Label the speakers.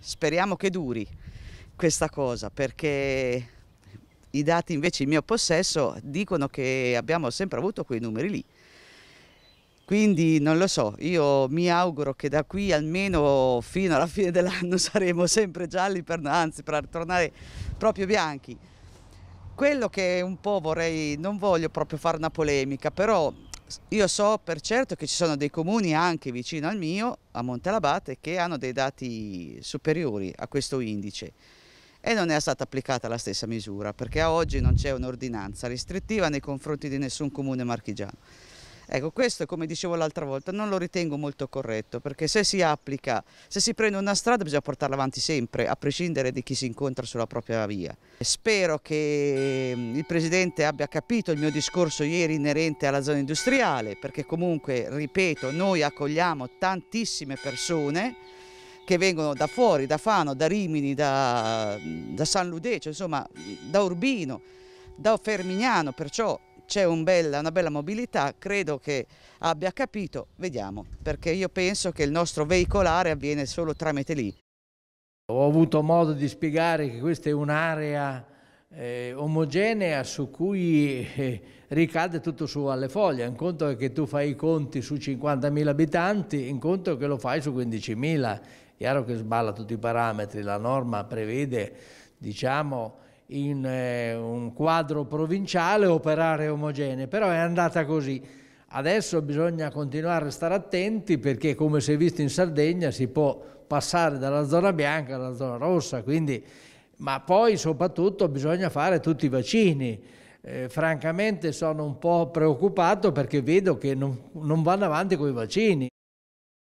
Speaker 1: Speriamo che duri questa cosa perché i dati invece in mio possesso dicono che abbiamo sempre avuto quei numeri lì. Quindi non lo so, io mi auguro che da qui almeno fino alla fine dell'anno saremo sempre gialli, per, anzi per tornare proprio bianchi. Quello che un po' vorrei, non voglio proprio fare una polemica, però io so per certo che ci sono dei comuni anche vicino al mio, a Montelabate, che hanno dei dati superiori a questo indice e non è stata applicata la stessa misura perché a oggi non c'è un'ordinanza restrittiva nei confronti di nessun comune marchigiano. Ecco, questo come dicevo l'altra volta non lo ritengo molto corretto perché se si applica, se si prende una strada bisogna portarla avanti sempre, a prescindere di chi si incontra sulla propria via. Spero che mm, il Presidente abbia capito il mio discorso ieri inerente alla zona industriale perché comunque, ripeto, noi accogliamo tantissime persone che vengono da fuori, da Fano, da Rimini, da, mm, da San Ludecio, insomma mm, da Urbino, da Fermignano, perciò c'è un bella, una bella mobilità, credo che abbia capito, vediamo, perché io penso che il nostro veicolare avviene solo tramite lì. Ho avuto modo di spiegare che questa è un'area
Speaker 2: eh, omogenea su cui eh, ricade tutto sulle foglie. in conto è che tu fai i conti su 50.000 abitanti, in conto è che lo fai su 15.000. Chiaro che sballa tutti i parametri, la norma prevede, diciamo, in eh, un quadro provinciale operare omogenee, però è andata così. Adesso bisogna continuare a stare attenti perché come si è visto in Sardegna si può passare dalla zona bianca alla zona rossa, quindi, ma poi soprattutto bisogna fare tutti i vaccini. Eh, francamente sono un po' preoccupato perché vedo che non, non vanno avanti con i vaccini.